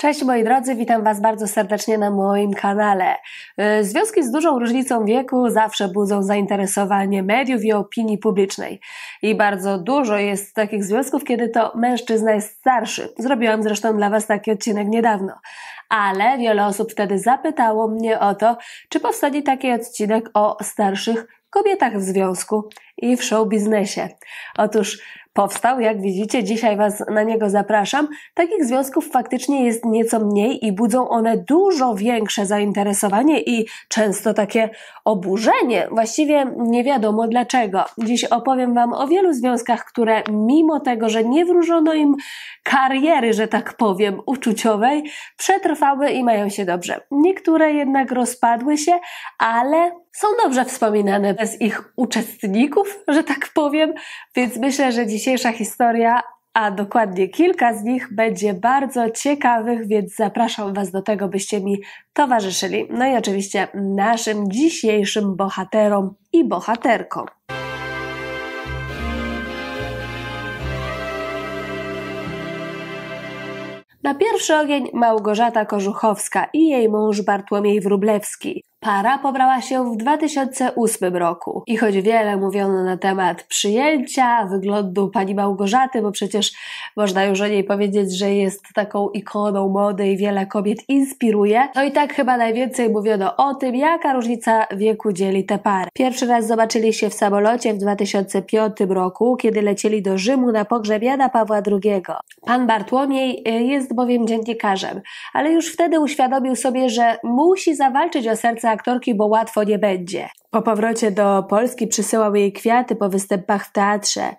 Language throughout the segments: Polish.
Cześć moi drodzy, witam Was bardzo serdecznie na moim kanale. E, związki z dużą różnicą wieku zawsze budzą zainteresowanie mediów i opinii publicznej. I bardzo dużo jest takich związków, kiedy to mężczyzna jest starszy. Zrobiłam zresztą dla Was taki odcinek niedawno. Ale wiele osób wtedy zapytało mnie o to, czy powstanie taki odcinek o starszych kobietach w związku i w show biznesie. Otóż powstał. Jak widzicie, dzisiaj Was na niego zapraszam. Takich związków faktycznie jest nieco mniej i budzą one dużo większe zainteresowanie i często takie oburzenie. Właściwie nie wiadomo dlaczego. Dziś opowiem Wam o wielu związkach, które mimo tego, że nie wróżono im kariery, że tak powiem, uczuciowej, przetrwały i mają się dobrze. Niektóre jednak rozpadły się, ale są dobrze wspominane bez ich uczestników, że tak powiem, więc myślę, że dzisiaj dzisiejsza historia, a dokładnie kilka z nich będzie bardzo ciekawych, więc zapraszam Was do tego, byście mi towarzyszyli. No i oczywiście naszym dzisiejszym bohaterom i bohaterkom. Na pierwszy ogień Małgorzata Kożuchowska i jej mąż Bartłomiej Wrublewski. Para pobrała się w 2008 roku i choć wiele mówiono na temat przyjęcia, wyglądu pani Małgorzaty, bo przecież można już o niej powiedzieć, że jest taką ikoną mody i wiele kobiet inspiruje, no i tak chyba najwięcej mówiono o tym, jaka różnica wieku dzieli te pary. Pierwszy raz zobaczyli się w samolocie w 2005 roku, kiedy lecieli do Rzymu na pogrzeb Jana Pawła II. Pan Bartłomiej y, jest bowiem dziennikarzem, ale już wtedy uświadomił sobie, że musi zawalczyć o serce aktorki, bo łatwo nie będzie. Po powrocie do Polski przysyłał jej kwiaty po występach w teatrze.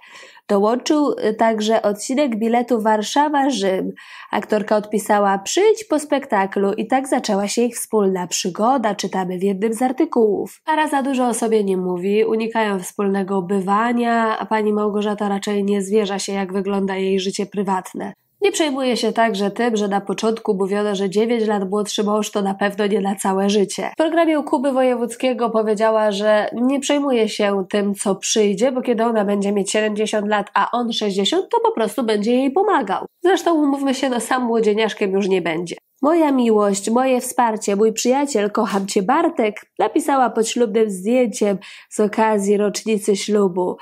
Dołączył y, także odcinek biletu Warszawa-Rzym. Aktorka odpisała przyjdź po spektaklu i tak zaczęła się ich wspólna przygoda, czytamy w jednym z artykułów. Para za dużo o sobie nie mówi, unikają wspólnego bywania, a pani Małgorzata raczej nie zwierza się jak wygląda jej życie prywatne. Nie przejmuję się także tym, że na początku mówiono, że 9 lat młodszy mąż to na pewno nie na całe życie. W programie Kuby Wojewódzkiego powiedziała, że nie przejmuje się tym, co przyjdzie, bo kiedy ona będzie mieć 70 lat, a on 60, to po prostu będzie jej pomagał. Zresztą umówmy się, no sam młodzieniaszkiem już nie będzie. Moja miłość, moje wsparcie, mój przyjaciel, kocham cię Bartek, napisała pod ślubnym zdjęciem z okazji rocznicy ślubu.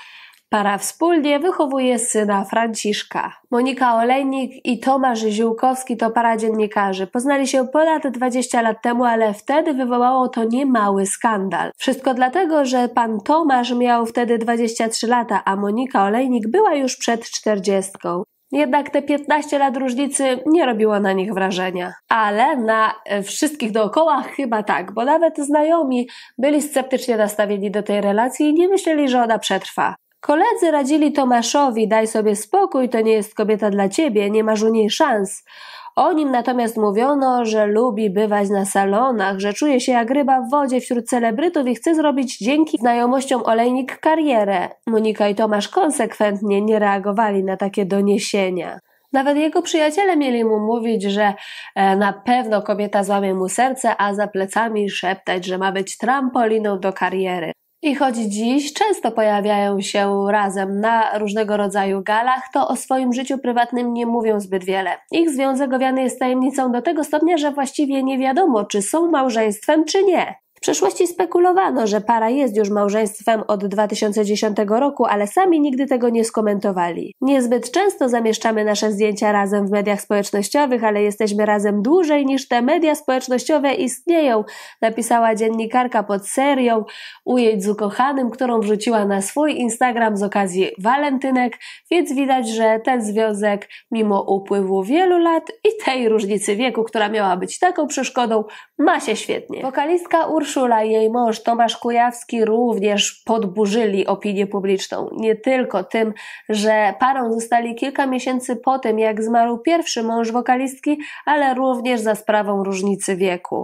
Para wspólnie wychowuje syna Franciszka. Monika Olejnik i Tomasz Ziółkowski to para dziennikarzy. Poznali się ponad 20 lat temu, ale wtedy wywołało to niemały skandal. Wszystko dlatego, że pan Tomasz miał wtedy 23 lata, a Monika Olejnik była już przed 40. Jednak te 15 lat różnicy nie robiło na nich wrażenia. Ale na e, wszystkich dookoła chyba tak, bo nawet znajomi byli sceptycznie nastawieni do tej relacji i nie myśleli, że ona przetrwa. Koledzy radzili Tomaszowi, daj sobie spokój, to nie jest kobieta dla ciebie, nie masz u niej szans. O nim natomiast mówiono, że lubi bywać na salonach, że czuje się jak ryba w wodzie wśród celebrytów i chce zrobić dzięki znajomościom olejnik karierę. Monika i Tomasz konsekwentnie nie reagowali na takie doniesienia. Nawet jego przyjaciele mieli mu mówić, że e, na pewno kobieta złamie mu serce, a za plecami szeptać, że ma być trampoliną do kariery. I choć dziś często pojawiają się razem na różnego rodzaju galach, to o swoim życiu prywatnym nie mówią zbyt wiele. Ich związek owiany jest tajemnicą do tego stopnia, że właściwie nie wiadomo, czy są małżeństwem, czy nie. W przeszłości spekulowano, że para jest już małżeństwem od 2010 roku, ale sami nigdy tego nie skomentowali. Niezbyt często zamieszczamy nasze zdjęcia razem w mediach społecznościowych, ale jesteśmy razem dłużej niż te media społecznościowe istnieją, napisała dziennikarka pod serią ujęć z ukochanym, którą wrzuciła na swój Instagram z okazji walentynek, więc widać, że ten związek mimo upływu wielu lat i tej różnicy wieku, która miała być taką przeszkodą, ma się świetnie. Wokalistka Urs Urszula i jej mąż Tomasz Kujawski również podburzyli opinię publiczną. Nie tylko tym, że parą zostali kilka miesięcy po tym, jak zmarł pierwszy mąż wokalistki, ale również za sprawą różnicy wieku.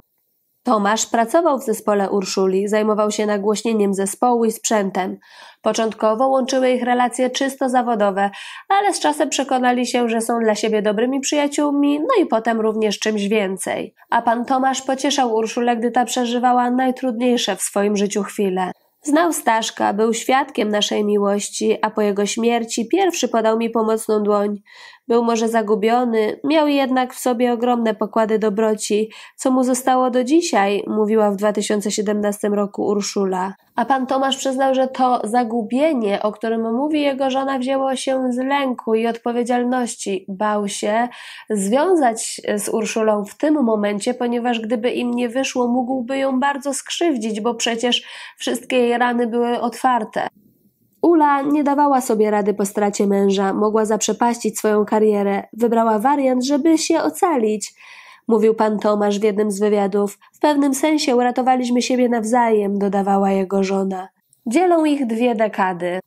Tomasz pracował w zespole Urszuli, zajmował się nagłośnieniem zespołu i sprzętem. Początkowo łączyły ich relacje czysto zawodowe, ale z czasem przekonali się, że są dla siebie dobrymi przyjaciółmi, no i potem również czymś więcej. A pan Tomasz pocieszał Urszulę, gdy ta przeżywała najtrudniejsze w swoim życiu chwile. Znał Staszka, był świadkiem naszej miłości, a po jego śmierci pierwszy podał mi pomocną dłoń. Był może zagubiony, miał jednak w sobie ogromne pokłady dobroci, co mu zostało do dzisiaj, mówiła w 2017 roku Urszula. A pan Tomasz przyznał, że to zagubienie, o którym mówi jego żona, wzięło się z lęku i odpowiedzialności. Bał się związać z Urszulą w tym momencie, ponieważ gdyby im nie wyszło, mógłby ją bardzo skrzywdzić, bo przecież wszystkie jej rany były otwarte. Ula nie dawała sobie rady po stracie męża, mogła zaprzepaścić swoją karierę, wybrała wariant, żeby się ocalić. Mówił pan Tomasz w jednym z wywiadów. W pewnym sensie uratowaliśmy siebie nawzajem, dodawała jego żona. Dzielą ich dwie dekady.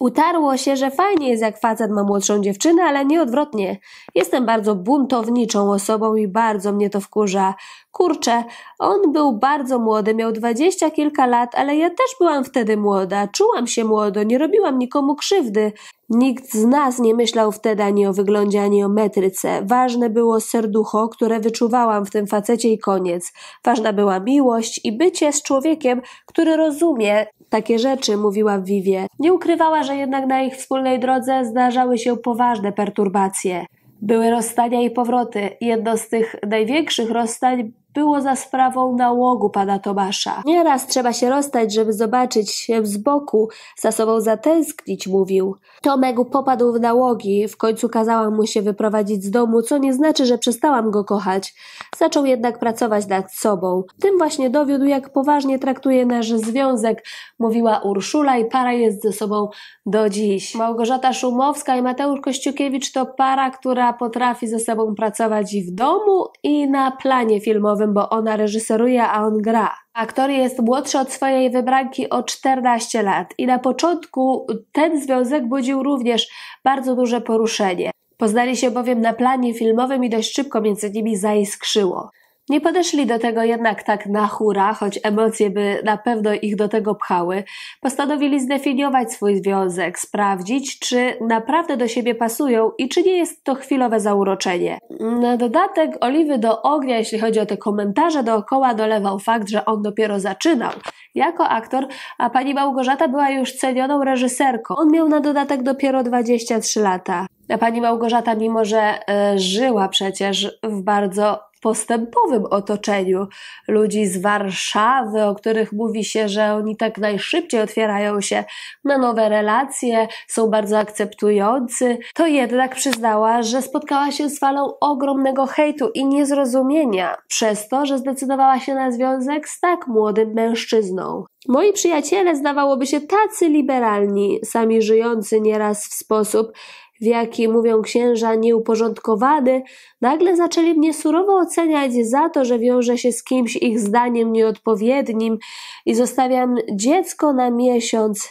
Utarło się, że fajnie jest jak facet ma młodszą dziewczynę, ale nie odwrotnie. Jestem bardzo buntowniczą osobą i bardzo mnie to wkurza. Kurczę, on był bardzo młody, miał dwadzieścia kilka lat, ale ja też byłam wtedy młoda, czułam się młodo, nie robiłam nikomu krzywdy. Nikt z nas nie myślał wtedy ani o wyglądzie, ani o metryce. Ważne było serducho, które wyczuwałam w tym facecie i koniec. Ważna była miłość i bycie z człowiekiem, który rozumie takie rzeczy, mówiła Vivie. Nie ukrywała, że jednak na ich wspólnej drodze zdarzały się poważne perturbacje. Były rozstania i powroty. Jedno z tych największych rozstań było za sprawą nałogu pana Tomasza. Nieraz trzeba się rozstać, żeby zobaczyć się z boku, za sobą zatęsknić, mówił. Tomek popadł w nałogi, w końcu kazałam mu się wyprowadzić z domu, co nie znaczy, że przestałam go kochać. Zaczął jednak pracować nad sobą. Tym właśnie dowiódł, jak poważnie traktuje nasz związek, mówiła Urszula i para jest ze sobą do dziś. Małgorzata Szumowska i Mateusz Kościukiewicz to para, która potrafi ze sobą pracować i w domu, i na planie filmowym filmowym, bo ona reżyseruje, a on gra. Aktor jest młodszy od swojej wybranki o 14 lat i na początku ten związek budził również bardzo duże poruszenie. Poznali się bowiem na planie filmowym i dość szybko między nimi zaiskrzyło. Nie podeszli do tego jednak tak na hura, choć emocje by na pewno ich do tego pchały. Postanowili zdefiniować swój związek, sprawdzić, czy naprawdę do siebie pasują i czy nie jest to chwilowe zauroczenie. Na dodatek oliwy do ognia, jeśli chodzi o te komentarze dookoła, dolewał fakt, że on dopiero zaczynał jako aktor, a pani Małgorzata była już cenioną reżyserką. On miał na dodatek dopiero 23 lata. A pani Małgorzata, mimo że e, żyła przecież w bardzo postępowym otoczeniu ludzi z Warszawy, o których mówi się, że oni tak najszybciej otwierają się na nowe relacje, są bardzo akceptujący, to jednak przyznała, że spotkała się z falą ogromnego hejtu i niezrozumienia przez to, że zdecydowała się na związek z tak młodym mężczyzną. Moi przyjaciele zdawałoby się tacy liberalni, sami żyjący nieraz w sposób, w jaki, mówią księża, nieuporządkowany, nagle zaczęli mnie surowo oceniać za to, że wiąże się z kimś ich zdaniem nieodpowiednim i zostawiam dziecko na miesiąc.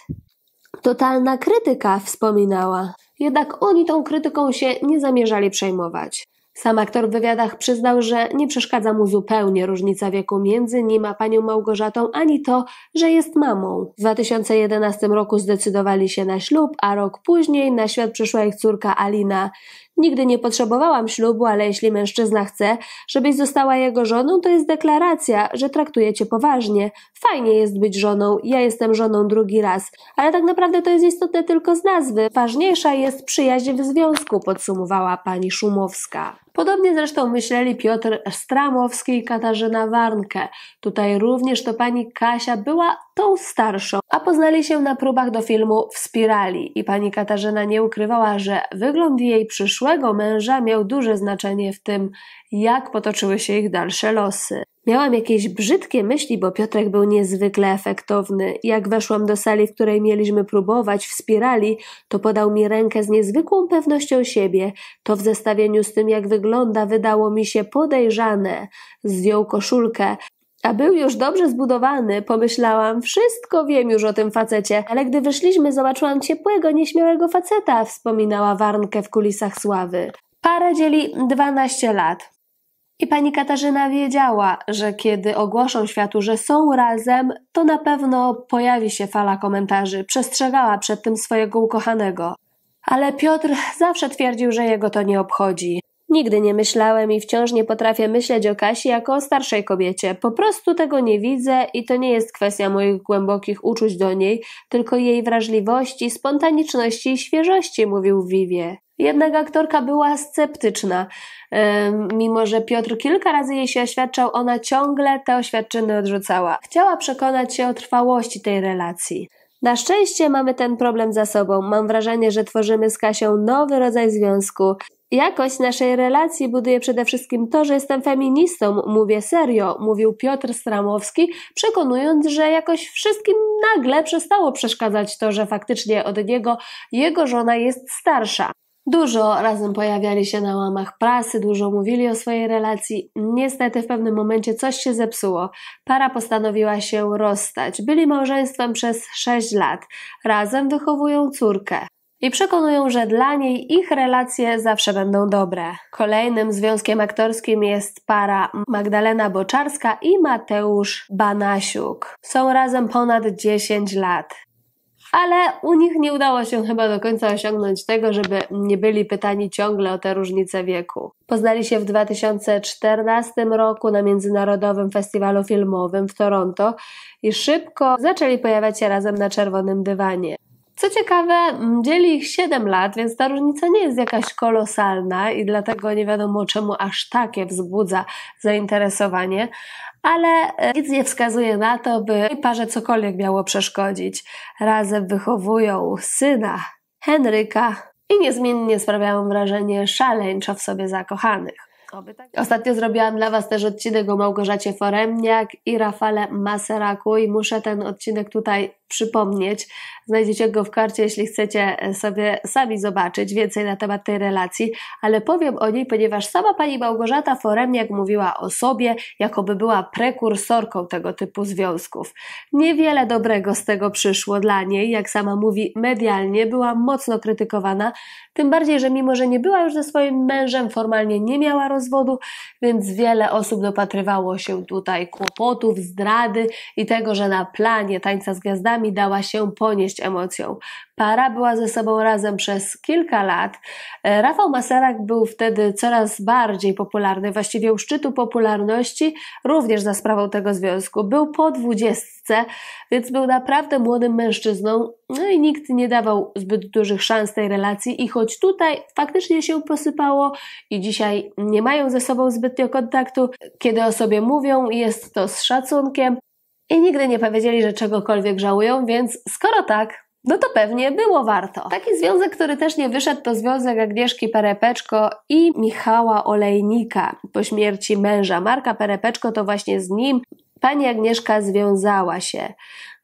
Totalna krytyka, wspominała. Jednak oni tą krytyką się nie zamierzali przejmować. Sam aktor w wywiadach przyznał, że nie przeszkadza mu zupełnie różnica wieku między nim a panią Małgorzatą, ani to, że jest mamą. W 2011 roku zdecydowali się na ślub, a rok później na świat przyszła ich córka Alina. Nigdy nie potrzebowałam ślubu, ale jeśli mężczyzna chce, żebyś została jego żoną, to jest deklaracja, że traktuje cię poważnie. Fajnie jest być żoną, ja jestem żoną drugi raz, ale tak naprawdę to jest istotne tylko z nazwy. Ważniejsza jest przyjaźń w związku, podsumowała pani Szumowska. Podobnie zresztą myśleli Piotr Stramowski i Katarzyna Warnke. Tutaj również to pani Kasia była tą starszą, a poznali się na próbach do filmu W spirali i pani Katarzyna nie ukrywała, że wygląd jej przyszłego męża miał duże znaczenie w tym, jak potoczyły się ich dalsze losy. Miałam jakieś brzydkie myśli, bo Piotrek był niezwykle efektowny. Jak weszłam do sali, w której mieliśmy próbować, w spirali, to podał mi rękę z niezwykłą pewnością siebie. To w zestawieniu z tym, jak wygląda, wydało mi się podejrzane. Zdjął koszulkę, a był już dobrze zbudowany, pomyślałam, wszystko wiem już o tym facecie, ale gdy wyszliśmy, zobaczyłam ciepłego, nieśmiałego faceta, wspominała Warnkę w kulisach sławy. Parę dzieli 12 lat. I pani Katarzyna wiedziała, że kiedy ogłoszą światu, że są razem, to na pewno pojawi się fala komentarzy. Przestrzegała przed tym swojego ukochanego. Ale Piotr zawsze twierdził, że jego to nie obchodzi. Nigdy nie myślałem i wciąż nie potrafię myśleć o Kasi jako o starszej kobiecie. Po prostu tego nie widzę i to nie jest kwestia moich głębokich uczuć do niej, tylko jej wrażliwości, spontaniczności i świeżości, mówił Vivie. Jednak aktorka była sceptyczna, mimo że Piotr kilka razy jej się oświadczał, ona ciągle te oświadczyny odrzucała. Chciała przekonać się o trwałości tej relacji. Na szczęście mamy ten problem za sobą. Mam wrażenie, że tworzymy z Kasią nowy rodzaj związku. Jakość naszej relacji buduje przede wszystkim to, że jestem feministą, mówię serio, mówił Piotr Stramowski, przekonując, że jakoś wszystkim nagle przestało przeszkadzać to, że faktycznie od niego jego żona jest starsza. Dużo razem pojawiali się na łamach prasy, dużo mówili o swojej relacji. Niestety w pewnym momencie coś się zepsuło. Para postanowiła się rozstać. Byli małżeństwem przez 6 lat. Razem wychowują córkę i przekonują, że dla niej ich relacje zawsze będą dobre. Kolejnym związkiem aktorskim jest para Magdalena Boczarska i Mateusz Banasiuk. Są razem ponad 10 lat ale u nich nie udało się chyba do końca osiągnąć tego, żeby nie byli pytani ciągle o te różnice wieku. Poznali się w 2014 roku na Międzynarodowym Festiwalu Filmowym w Toronto i szybko zaczęli pojawiać się razem na czerwonym dywanie. Co ciekawe, mm, dzieli ich 7 lat, więc ta różnica nie jest jakaś kolosalna i dlatego nie wiadomo czemu aż takie wzbudza zainteresowanie, ale e, nic nie wskazuje na to, by parze cokolwiek miało przeszkodzić. Razem wychowują syna Henryka i niezmiennie sprawiają wrażenie szaleńczo w sobie zakochanych. Tak Ostatnio zrobiłam dla Was też odcinek o Małgorzacie Foremniak i Rafale Maseraku i muszę ten odcinek tutaj przypomnieć. Znajdziecie go w karcie, jeśli chcecie e, sobie sami zobaczyć więcej na temat tej relacji, ale powiem o niej, ponieważ sama pani Małgorzata Foremniak mówiła o sobie, jakoby była prekursorką tego typu związków. Niewiele dobrego z tego przyszło dla niej, jak sama mówi, medialnie była mocno krytykowana, tym bardziej, że mimo, że nie była już ze swoim mężem, formalnie nie miała rozwodu, więc wiele osób dopatrywało się tutaj kłopotów, zdrady i tego, że na planie tańca z gwiazdami chwilami dała się ponieść emocjom. Para była ze sobą razem przez kilka lat. E, Rafał Maserak był wtedy coraz bardziej popularny, właściwie u szczytu popularności, również za sprawą tego związku. Był po dwudziestce, więc był naprawdę młodym mężczyzną, no i nikt nie dawał zbyt dużych szans tej relacji i choć tutaj faktycznie się posypało i dzisiaj nie mają ze sobą zbytnio kontaktu, kiedy o sobie mówią, jest to z szacunkiem, i nigdy nie powiedzieli, że czegokolwiek żałują, więc skoro tak, no to pewnie było warto. Taki związek, który też nie wyszedł, to związek Agnieszki Perepeczko i Michała Olejnika po śmierci męża. Marka Perepeczko to właśnie z nim Pani Agnieszka związała się.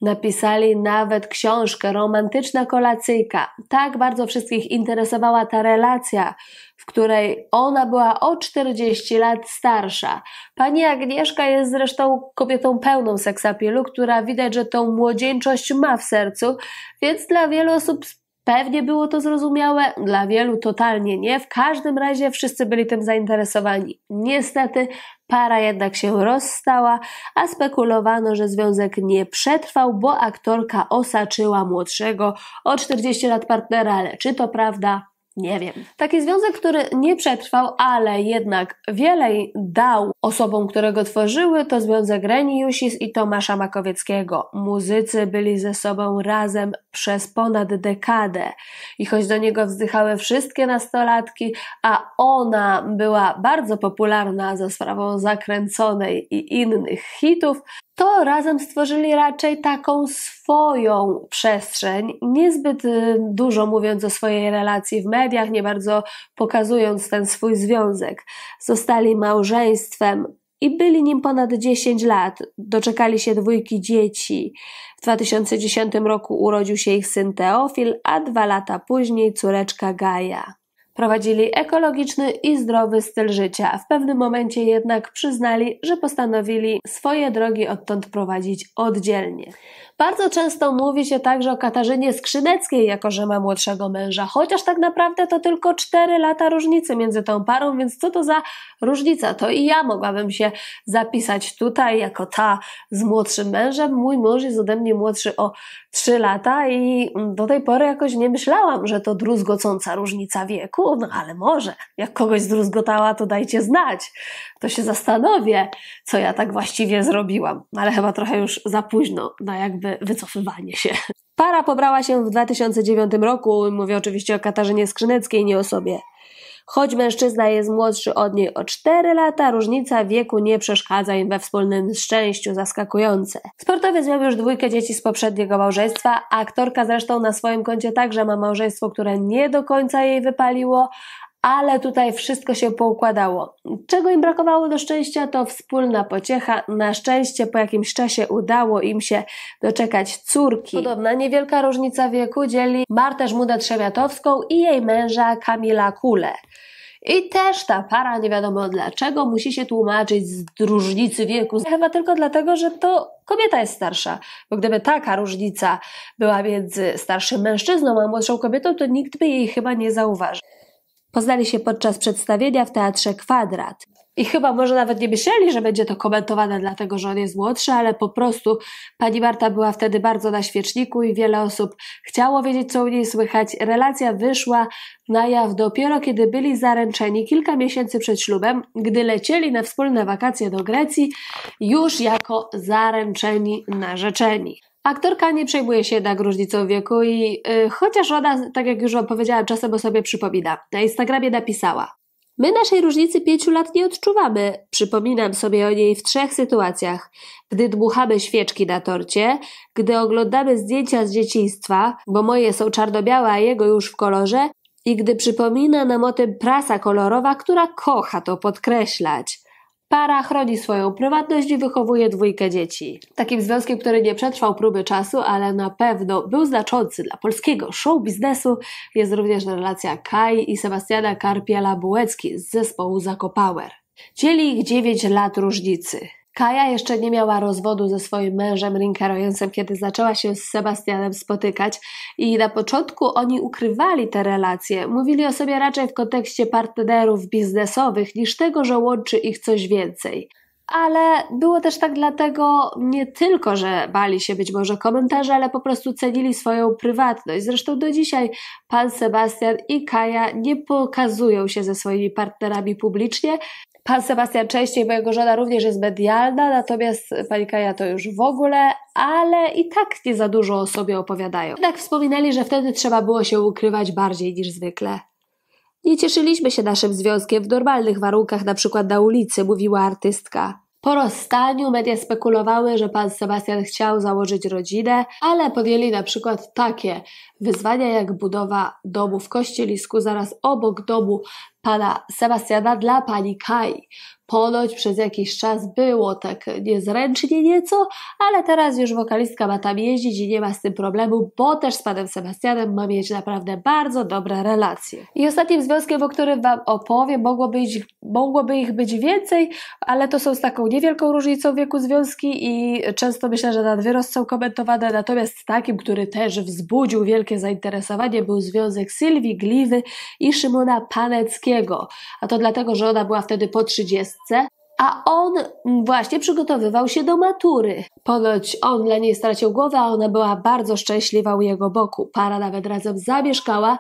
Napisali nawet książkę Romantyczna kolacyjka. Tak bardzo wszystkich interesowała ta relacja, w której ona była o 40 lat starsza. Pani Agnieszka jest zresztą kobietą pełną seksapilu, która widać, że tą młodzieńczość ma w sercu, więc dla wielu osób Pewnie było to zrozumiałe, dla wielu totalnie nie. W każdym razie wszyscy byli tym zainteresowani. Niestety para jednak się rozstała, a spekulowano, że związek nie przetrwał, bo aktorka osaczyła młodszego o 40 lat partnera, ale czy to prawda? Nie wiem. Taki związek, który nie przetrwał, ale jednak wiele dał osobom, które go tworzyły, to związek Reni Jusis i Tomasza Makowieckiego. Muzycy byli ze sobą razem przez ponad dekadę i choć do niego wzdychały wszystkie nastolatki, a ona była bardzo popularna za sprawą zakręconej i innych hitów, to razem stworzyli raczej taką swoją przestrzeń, niezbyt y, dużo mówiąc o swojej relacji w mediach, nie bardzo pokazując ten swój związek. Zostali małżeństwem i byli nim ponad 10 lat. Doczekali się dwójki dzieci. W 2010 roku urodził się ich syn Teofil, a dwa lata później córeczka Gaja. Prowadzili ekologiczny i zdrowy styl życia. W pewnym momencie jednak przyznali, że postanowili swoje drogi odtąd prowadzić oddzielnie. Bardzo często mówi się także o Katarzynie Skrzyneckiej, jako że ma młodszego męża, chociaż tak naprawdę to tylko 4 lata różnicy między tą parą, więc co to za różnica? To i ja mogłabym się zapisać tutaj jako ta z młodszym mężem. Mój mąż jest ode mnie młodszy o 3 lata i do tej pory jakoś nie myślałam, że to druzgocąca różnica wieku, no ale może. Jak kogoś zdruzgotała, to dajcie znać. To się zastanowię, co ja tak właściwie zrobiłam, no ale chyba trochę już za późno na jakby jakby wycofywanie się. Para pobrała się w 2009 roku, mówię oczywiście o Katarzynie Skrzyneckiej, nie o sobie. Choć mężczyzna jest młodszy od niej o 4 lata, różnica wieku nie przeszkadza im we wspólnym szczęściu, zaskakujące. Sportowiec miał już dwójkę dzieci z poprzedniego małżeństwa, aktorka zresztą na swoim koncie także ma małżeństwo, które nie do końca jej wypaliło, ale tutaj wszystko się poukładało. Czego im brakowało do szczęścia, to wspólna pociecha. Na szczęście po jakimś czasie udało im się doczekać córki. Podobna niewielka różnica wieku dzieli Martę Żmudę-Trzewiatowską i jej męża Kamila Kule. I też ta para, nie wiadomo dlaczego, musi się tłumaczyć z różnicy wieku. Chyba tylko dlatego, że to kobieta jest starsza. Bo gdyby taka różnica była między starszym mężczyzną a młodszą kobietą, to nikt by jej chyba nie zauważył. Poznali się podczas przedstawienia w Teatrze Kwadrat. I chyba może nawet nie myśleli, że będzie to komentowane dlatego, że on jest młodszy, ale po prostu pani Marta była wtedy bardzo na świeczniku i wiele osób chciało wiedzieć, co u niej słychać. Relacja wyszła na jaw dopiero kiedy byli zaręczeni kilka miesięcy przed ślubem, gdy lecieli na wspólne wakacje do Grecji już jako zaręczeni narzeczeni. Aktorka nie przejmuje się jednak różnicą wieku i yy, chociaż ona, tak jak już opowiedziałam, czasem o sobie przypomina. Na Instagramie napisała My naszej różnicy pięciu lat nie odczuwamy. Przypominam sobie o niej w trzech sytuacjach. Gdy dmuchamy świeczki na torcie, gdy oglądamy zdjęcia z dzieciństwa, bo moje są czarno-białe, a jego już w kolorze, i gdy przypomina nam o tym prasa kolorowa, która kocha to podkreślać. Para chroni swoją prywatność i wychowuje dwójkę dzieci. Takim związkiem, który nie przetrwał próby czasu, ale na pewno był znaczący dla polskiego show biznesu, jest również relacja Kai i Sebastiana Karpiela-Bułecki z zespołu Zakopower. Dzieli ich 9 lat różnicy. Kaja jeszcze nie miała rozwodu ze swoim mężem Rinkarojensem, kiedy zaczęła się z Sebastianem spotykać i na początku oni ukrywali te relacje. Mówili o sobie raczej w kontekście partnerów biznesowych niż tego, że łączy ich coś więcej. Ale było też tak dlatego nie tylko, że bali się być może komentarzy, ale po prostu cenili swoją prywatność. Zresztą do dzisiaj pan Sebastian i Kaja nie pokazują się ze swoimi partnerami publicznie, Pan Sebastian częściej, bo jego żona również jest medialna, natomiast pani Kaja to już w ogóle, ale i tak nie za dużo o sobie opowiadają. Jednak wspominali, że wtedy trzeba było się ukrywać bardziej niż zwykle. Nie cieszyliśmy się naszym związkiem w normalnych warunkach, na przykład na ulicy, mówiła artystka. Po rozstaniu media spekulowały, że pan Sebastian chciał założyć rodzinę, ale podjęli na przykład takie wyzwania jak budowa domu w kościelisku zaraz obok domu pana Sebastiana dla pani Kai. Ponoć przez jakiś czas było tak niezręcznie nieco, ale teraz już wokalistka ma tam jeździć i nie ma z tym problemu, bo też z panem Sebastianem ma mieć naprawdę bardzo dobre relacje. I ostatnim związkiem, o którym wam opowiem, mogłoby ich, mogłoby ich być więcej, ale to są z taką niewielką różnicą wieku związki i często myślę, że nad wyrost są komentowane, natomiast takim, który też wzbudził wielkie zainteresowanie, był związek Sylwii Gliwy i Szymona Paneckiego. A to dlatego, że ona była wtedy po 30 matce, a on właśnie przygotowywał się do matury. Ponoć on dla niej stracił głowę, a ona była bardzo szczęśliwa u jego boku. Para nawet razem zamieszkała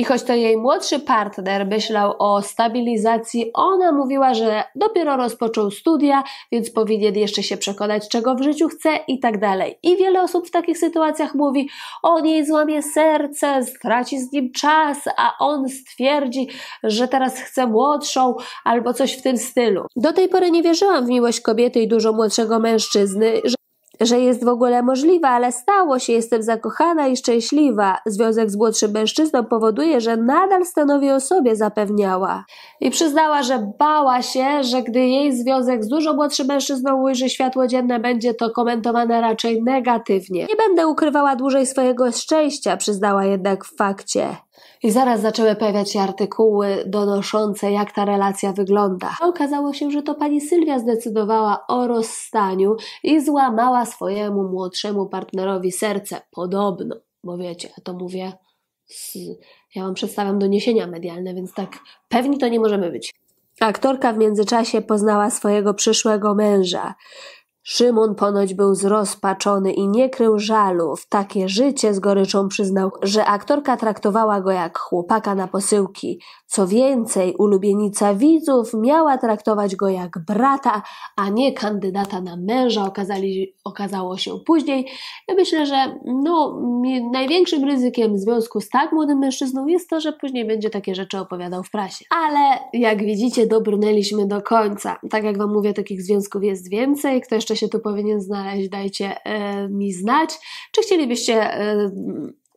i choć to jej młodszy partner myślał o stabilizacji, ona mówiła, że dopiero rozpoczął studia, więc powinien jeszcze się przekonać, czego w życiu chce i tak dalej. I wiele osób w takich sytuacjach mówi, o niej złamie serce, straci z nim czas, a on stwierdzi, że teraz chce młodszą albo coś w tym stylu. Do tej pory nie wierzyłam w miłość kobiety i dużo młodszego mężczyzny, że że jest w ogóle możliwa, ale stało się, jestem zakochana i szczęśliwa. Związek z młodszym mężczyzną powoduje, że nadal stanowi o sobie zapewniała. I przyznała, że bała się, że gdy jej związek z dużo młodszym mężczyzną ujrzy światło dzienne, będzie to komentowane raczej negatywnie. Nie będę ukrywała dłużej swojego szczęścia, przyznała jednak w fakcie. I zaraz zaczęły pojawiać się artykuły donoszące, jak ta relacja wygląda. Okazało się, że to pani Sylwia zdecydowała o rozstaniu i złamała swojemu młodszemu partnerowi serce. Podobno, bo wiecie, a to mówię. Z... Ja wam przedstawiam doniesienia medialne, więc tak pewni to nie możemy być. Aktorka w międzyczasie poznała swojego przyszłego męża. Szymon ponoć był zrozpaczony i nie krył żalu. W takie życie z goryczą przyznał, że aktorka traktowała go jak chłopaka na posyłki. Co więcej, ulubienica widzów miała traktować go jak brata, a nie kandydata na męża, okazali, okazało się później. Ja myślę, że no, największym ryzykiem związku z tak młodym mężczyzną jest to, że później będzie takie rzeczy opowiadał w prasie. Ale jak widzicie, dobrnęliśmy do końca. Tak jak Wam mówię, takich związków jest więcej. Kto jeszcze się tu powinien znaleźć, dajcie e, mi znać. Czy chcielibyście e,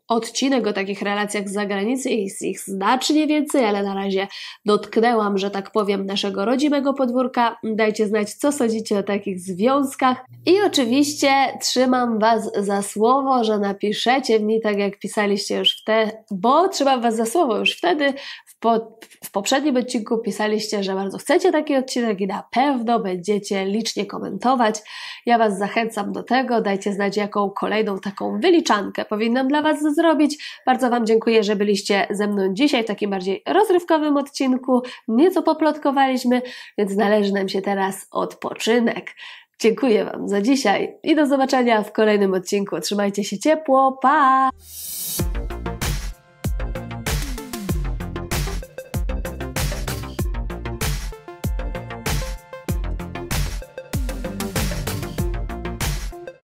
odcinek o takich relacjach z zagranicy. Jest ich znacznie więcej, ale na razie dotknęłam, że tak powiem, naszego rodzimego podwórka. Dajcie znać, co sądzicie o takich związkach. I oczywiście trzymam Was za słowo, że napiszecie w tak, jak pisaliście już wtedy, bo trzymam Was za słowo już wtedy. W, po, w poprzednim odcinku pisaliście, że bardzo chcecie taki odcinek i na pewno będziecie licznie komentować. Ja Was zachęcam do tego. Dajcie znać, jaką kolejną taką wyliczankę powinnam dla Was zrobić. Bardzo Wam dziękuję, że byliście ze mną dzisiaj w takim bardziej rozrywkowym odcinku. Nieco poplotkowaliśmy, więc należy nam się teraz odpoczynek. Dziękuję Wam za dzisiaj i do zobaczenia w kolejnym odcinku. Trzymajcie się ciepło, pa!